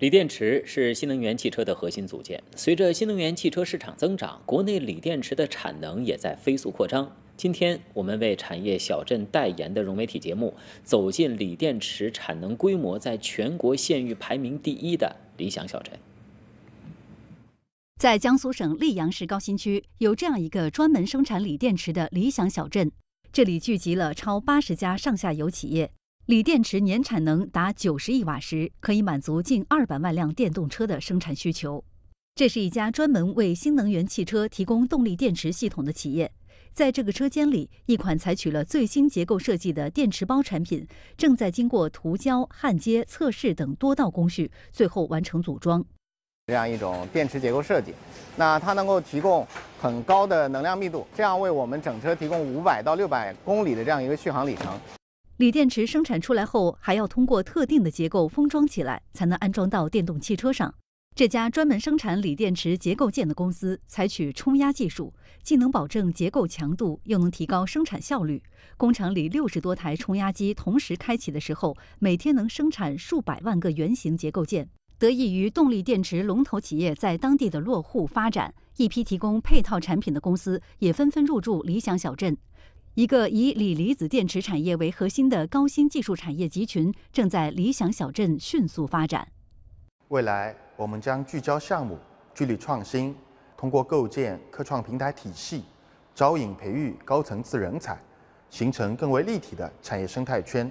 锂电池是新能源汽车的核心组件。随着新能源汽车市场增长，国内锂电池的产能也在飞速扩张。今天，我们为产业小镇代言的融媒体节目走进锂电池产能规模在全国县域排名第一的理想小镇。在江苏省溧阳市高新区，有这样一个专门生产锂电池的理想小镇，这里聚集了超八十家上下游企业。锂电池年产能达九十亿瓦时，可以满足近二百万辆电动车的生产需求。这是一家专门为新能源汽车提供动力电池系统的企业。在这个车间里，一款采取了最新结构设计的电池包产品正在经过涂胶、焊接、测试等多道工序，最后完成组装。这样一种电池结构设计，那它能够提供很高的能量密度，这样为我们整车提供五百到六百公里的这样一个续航里程。锂电池生产出来后，还要通过特定的结构封装起来，才能安装到电动汽车上。这家专门生产锂电池结构件的公司，采取冲压技术，既能保证结构强度，又能提高生产效率。工厂里六十多台冲压机同时开启的时候，每天能生产数百万个圆形结构件。得益于动力电池龙头企业在当地的落户发展，一批提供配套产品的公司也纷纷入驻理想小镇。一个以锂离子电池产业为核心的高新技术产业集群正在理想小镇迅速发展。未来，我们将聚焦项目，聚力创新，通过构建科创平台体系，招引培育高层次人才，形成更为立体的产业生态圈。